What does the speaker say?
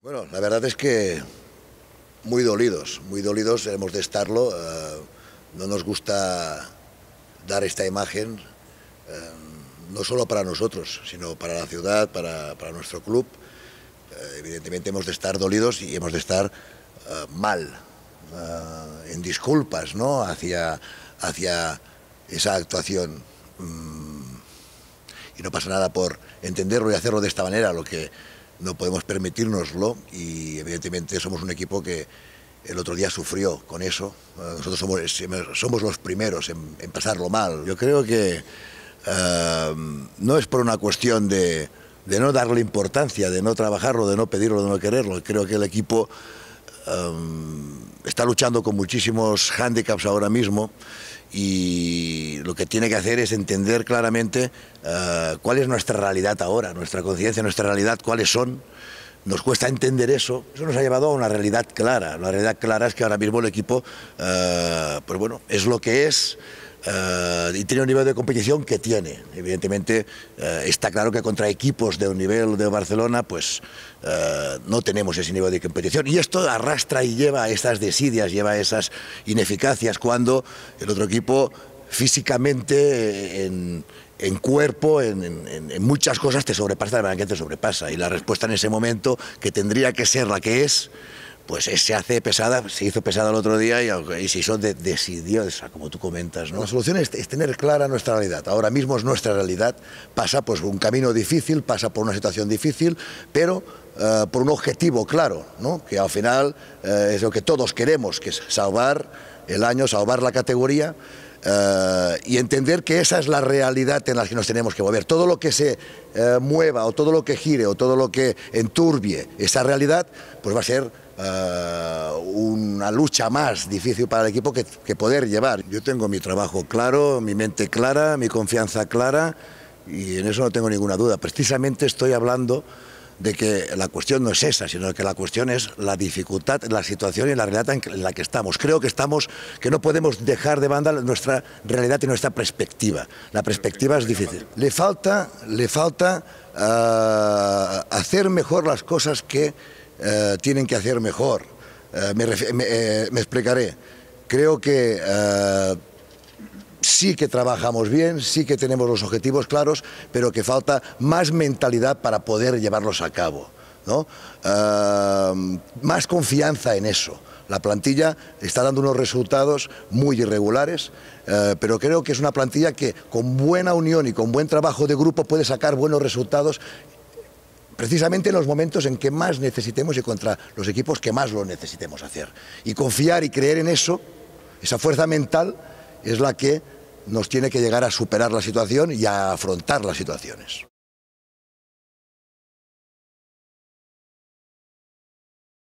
Bueno, la verdad es que muy dolidos, muy dolidos, hemos de estarlo. Eh, no nos gusta dar esta imagen, eh, no solo para nosotros, sino para la ciudad, para, nuestro club. Eh, evidentemente hemos de estar dolidos y hemos de estar mal, en disculpas ¿no? hacia, hacia esa actuación. Mm, y no pasa nada por entenderlo y hacerlo de esta manera, lo que no podemos permitirnoslo y evidentemente somos un equipo que el otro día sufrió con eso. Eh, nosotros somos, em, somos los primeros en, pasarlo mal. Yo creo que eh, no es por una cuestión de, no darle importancia, de no trabajarlo, de no pedirlo, de no quererlo. Creo que el equipo... Eh, está luchando con muchísimos hándicaps ahora mismo y lo que tiene que hacer es entender claramente eh, cuál es nuestra realidad ahora, nuestra conciencia, nuestra realidad, cuáles son. Nos cuesta entender eso, eso nos ha llevado a una realidad clara. La realidad clara es que ahora mismo el equipo, eh, pues bueno, es lo que es. Eh, y tiene un nivel de competición que tiene. Evidentemente, eh, está claro que contra equipos de un nivel de Barcelona, pues eh, no tenemos ese nivel de competición. Y esto arrastra y lleva a estas desidias, lleva a esas ineficacias cuando el otro equipo físicamente en, cuerpo, en, muchas cosas te sobrepasa, la verdad que te sobrepasa. Y la respuesta en ese momento, que tendría que ser la que es, pues eh, se hace pesada, se hizo pesada el otro día y, si son de, como tú comentas. ¿no? La solución es, tener clara nuestra realidad. Ahora mismo es nuestra realidad, pasa pues, por un camino difícil, pasa por una situación difícil, pero eh, por un objetivo claro, ¿no? que al final eh, es lo que todos queremos, que es salvar el año, salvar la categoría. y entender que esa es la realidad en la que nos tenemos que mover. Todo lo que se mueva o todo lo que gire o todo lo que enturbie esa realidad, pues va a ser eh, una lucha más difícil para el equipo que, poder llevar. Yo tengo mi trabajo claro, mi mente clara, mi confianza clara y en eso no tengo ninguna duda. Precisamente estoy hablando de que la cuestión no es esa, sino que la cuestión es la dificultad, la situación y la realidad en la que estamos. Creo que estamos, que no podemos dejar de banda nuestra realidad y nuestra perspectiva. La perspectiva es difícil. Le falta, le falta eh, hacer mejor las cosas que eh, tienen que hacer mejor. Eh, eh, me, explicaré. Creo que sí que trabajamos bien, sí que tenemos los objetivos claros, pero que falta más mentalidad para poder llevarlos a cabo. ¿no? más confianza en eso. La plantilla está dando unos resultados muy irregulares, pero creo que es una plantilla que con buena unión y con buen trabajo de grupo puede sacar buenos resultados precisamente en los momentos en que más necesitemos y contra los equipos que más lo necesitemos hacer. Y confiar y creer en eso, esa fuerza mental, es la que nos tiene que llegar a superar la situación y a afrontar las situaciones.